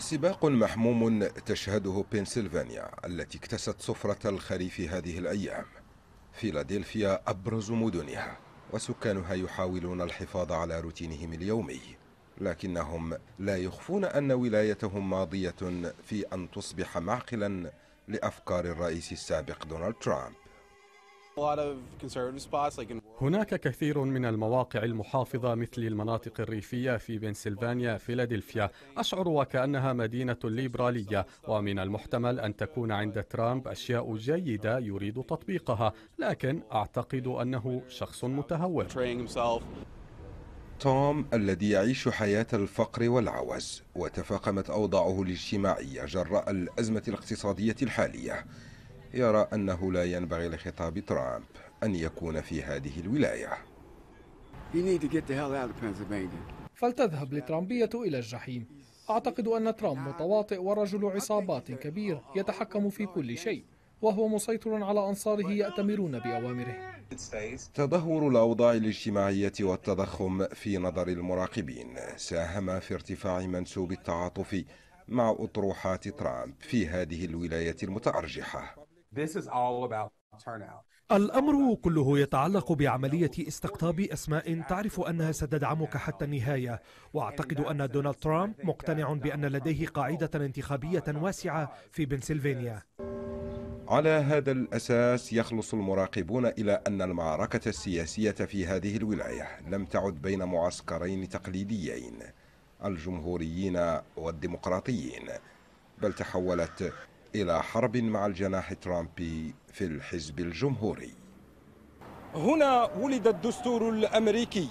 سباق محموم تشهده بنسلفانيا التي اكتست صفرة الخريف هذه الأيام فيلادلفيا أبرز مدنها وسكانها يحاولون الحفاظ على روتينهم اليومي لكنهم لا يخفون أن ولايتهم ماضية في أن تصبح معقلا لأفكار الرئيس السابق دونالد ترامب هناك كثير من المواقع المحافظة مثل المناطق الريفية في بنسلفانيا فيلادلفيا أشعر وكأنها مدينة ليبرالية ومن المحتمل أن تكون عند ترامب أشياء جيدة يريد تطبيقها لكن أعتقد أنه شخص متهور توم الذي يعيش حياة الفقر والعوز وتفاقمت أوضاعه الاجتماعية جراء الأزمة الاقتصادية الحالية يرى أنه لا ينبغي لخطاب ترامب أن يكون في هذه الولاية فلتذهب لترامبية إلى الجحيم أعتقد أن ترامب متواطئ ورجل عصابات كبير يتحكم في كل شيء وهو مسيطر على أنصاره يأتمرون بأوامره تدهور الأوضاع الاجتماعية والتضخم في نظر المراقبين ساهم في ارتفاع منسوب التعاطف مع أطروحات ترامب في هذه الولاية المتأرجحة This is all about turnout. الأمر كله يتعلق بعملية استقطاب أسماء تعرف أنها ستدعمك حتى النهاية وأعتقد أن دونالد ترامب مقتنع بأن لديه قاعدة انتخابية واسعة في بنسلفانيا على هذا الأساس يخلص المراقبون إلى أن المعركة السياسية في هذه الولاية لم تعد بين معسكرين تقليديين الجمهوريين والديمقراطيين بل تحولت إلى حرب مع الجناح ترامبي في الحزب الجمهوري هنا ولد الدستور الأمريكي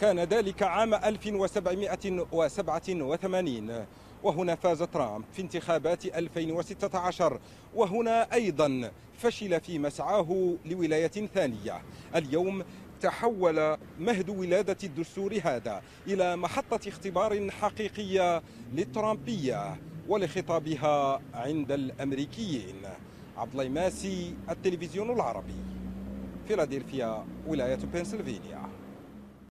كان ذلك عام 1787 وهنا فاز ترامب في انتخابات 2016 وهنا أيضا فشل في مسعاه لولاية ثانية اليوم تحول مهد ولادة الدستور هذا إلى محطة اختبار حقيقية للترامبية ولخطابها عند الأمريكيين عبد الله ماسي التلفزيون العربي فيلادلفيا ولاية بنسلفانيا